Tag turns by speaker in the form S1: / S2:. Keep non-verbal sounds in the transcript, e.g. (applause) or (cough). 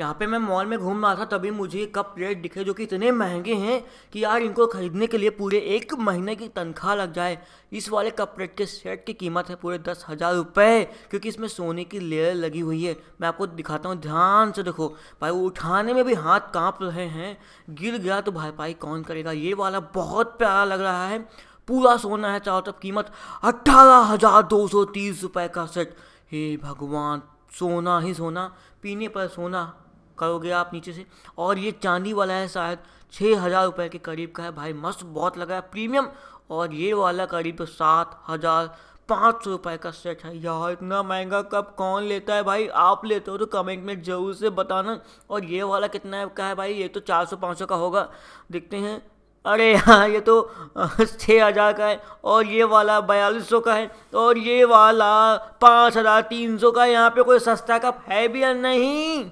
S1: यहाँ पे मैं मॉल में घूम रहा था तभी मुझे कप प्लेट दिखे जो कि इतने महंगे हैं कि यार इनको ख़रीदने के लिए पूरे एक महीने की तनख्वाह लग जाए इस वाले कप प्लेट के सेट की कीमत है पूरे दस हज़ार रुपये क्योंकि इसमें सोने की लेयर लगी हुई है मैं आपको दिखाता हूँ ध्यान से देखो भाई वो उठाने में भी हाथ काँप रहे हैं गिर गया तो भाई भाई कौन करेगा ये वाला बहुत प्यारा लग रहा है पूरा सोना है चारों तरफ कीमत अट्ठारह हज़ार दो सौ तीस रुपये का सेट हे भगवान सोना ही सोना पीने पर सोना करोगे आप नीचे से और ये चांदी वाला है शायद छः हज़ार रुपये के करीब का है भाई मस्त बहुत लगा है प्रीमियम और ये वाला करीब तो सात हज़ार पाँच सौ रुपये का सेट है यार इतना महंगा कप कौन लेता है भाई आप लेते हो तो कमेंट में ज़रूर से बताना और ये वाला कितना का है भाई ये तो चार सौ पाँच सौ का होगा देखते हैं अरे यार ये तो (laughs) छः हज़ार का है और ये वाला बयालीस सौ का है और ये वाला पाँच हज़ार तीन सौ का यहाँ पे कोई सस्ता कप है भी या नहीं